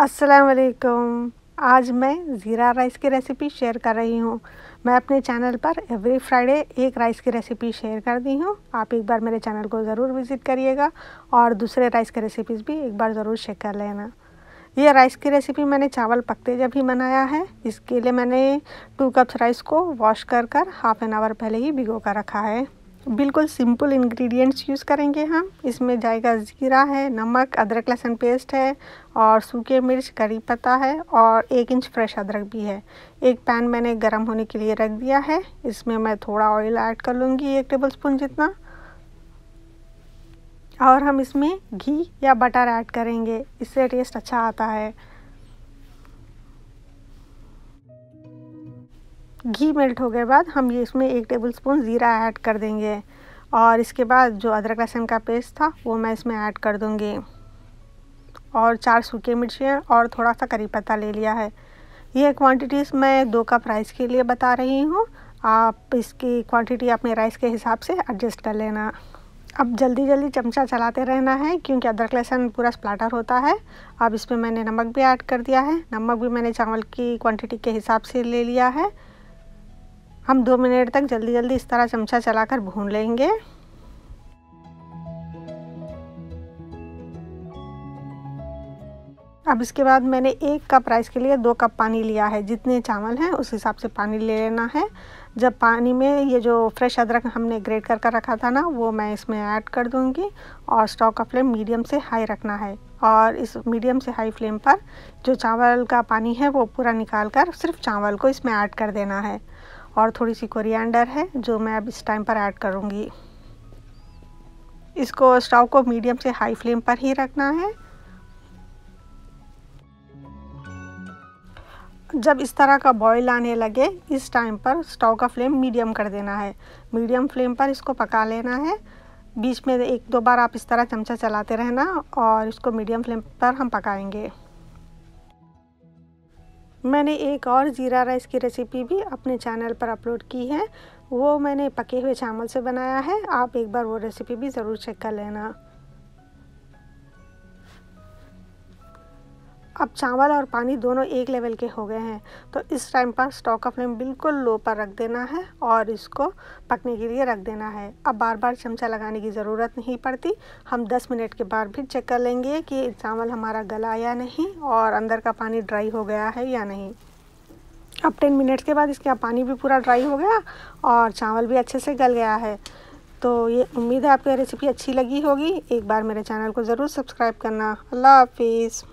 असलकम आज मैं ज़ीरा राइस की रेसिपी शेयर कर रही हूँ मैं अपने चैनल पर एवरी फ्राइडे एक राइस की रेसिपी शेयर कर दी हूँ आप एक बार मेरे चैनल को ज़रूर विज़िट करिएगा और दूसरे राइस की रेसिपीज़ भी एक बार ज़रूर चेक कर लेना ये राइस की रेसिपी मैंने चावल पकते जब ही बनाया है इसके लिए मैंने टू कप्स राइस को वॉश कर कर हाफ़ एन आवर पहले ही भिगो कर रखा है बिल्कुल सिंपल इंग्रेडिएंट्स यूज़ करेंगे हम इसमें जाएगा ज़ीरा है नमक अदरक लहसुन पेस्ट है और सूखे मिर्च करी पत्ता है और एक इंच फ्रेश अदरक भी है एक पैन मैंने गर्म होने के लिए रख दिया है इसमें मैं थोड़ा ऑयल ऐड कर लूँगी एक टेबल स्पून जितना और हम इसमें घी या बटर ऐड करेंगे इससे टेस्ट अच्छा आता है घी मेल्ट हो गए बाद हम ये इसमें एक टेबल स्पून ज़ीरा ऐड कर देंगे और इसके बाद जो अदरक लहसुन का पेस्ट था वो मैं इसमें ऐड कर दूँगी और चार सूखे मिर्चियाँ और थोड़ा सा करी पत्ता ले लिया है ये क्वांटिटीज़ मैं दो कप राइस के लिए बता रही हूँ आप इसकी क्वांटिटी अपने राइस के हिसाब से एडजस्ट कर लेना अब जल्दी जल्दी चमचा चलाते रहना है क्योंकि अदरक लहसुन पूरा स्प्लाटर होता है अब इसमें मैंने नमक भी ऐड कर दिया है नमक भी मैंने चावल की क्वांटिटी के हिसाब से ले लिया है हम दो मिनट तक जल्दी जल्दी इस तरह चमचा चलाकर भून लेंगे अब इसके बाद मैंने एक कप राइस के लिए दो कप पानी लिया है जितने चावल हैं उस हिसाब से पानी ले लेना है जब पानी में ये जो फ्रेश अदरक हमने ग्रेट कर कर रखा था ना वो मैं इसमें ऐड कर दूंगी और स्टोव का फ्लेम मीडियम से हाई रखना है और इस मीडियम से हाई फ्लेम पर जो चावल का पानी है वो पूरा निकाल कर सिर्फ चावल को इसमें ऐड कर देना है और थोड़ी सी कोरिएंडर है जो मैं अब इस टाइम पर ऐड करूँगी इसको स्टोव को मीडियम से हाई फ्लेम पर ही रखना है जब इस तरह का बॉईल आने लगे इस टाइम पर स्टोव का फ्लेम मीडियम कर देना है मीडियम फ्लेम पर इसको पका लेना है बीच में एक दो बार आप इस तरह चमचा चलाते रहना और इसको मीडियम फ्लेम पर हम पकाएंगे मैंने एक और ज़ीरा राइस की रेसिपी भी अपने चैनल पर अपलोड की है वो मैंने पके हुए चावल से बनाया है आप एक बार वो रेसिपी भी ज़रूर चेक कर लेना अब चावल और पानी दोनों एक लेवल के हो गए हैं तो इस टाइम पर स्टॉक का फ्लेम बिल्कुल लो पर रख देना है और इसको पकने के लिए रख देना है अब बार बार चमचा लगाने की ज़रूरत नहीं पड़ती हम 10 मिनट के बाद फिर चेक कर लेंगे कि चावल हमारा गला या नहीं और अंदर का पानी ड्राई हो गया है या नहीं अब टेन मिनट्स के बाद इसका पानी भी पूरा ड्राई हो गया और चावल भी अच्छे से गल गया है तो ये उम्मीद है आपको रेसिपी अच्छी लगी होगी एक बार मेरे चैनल को ज़रूर सब्सक्राइब करना अल्लाह हाफिज़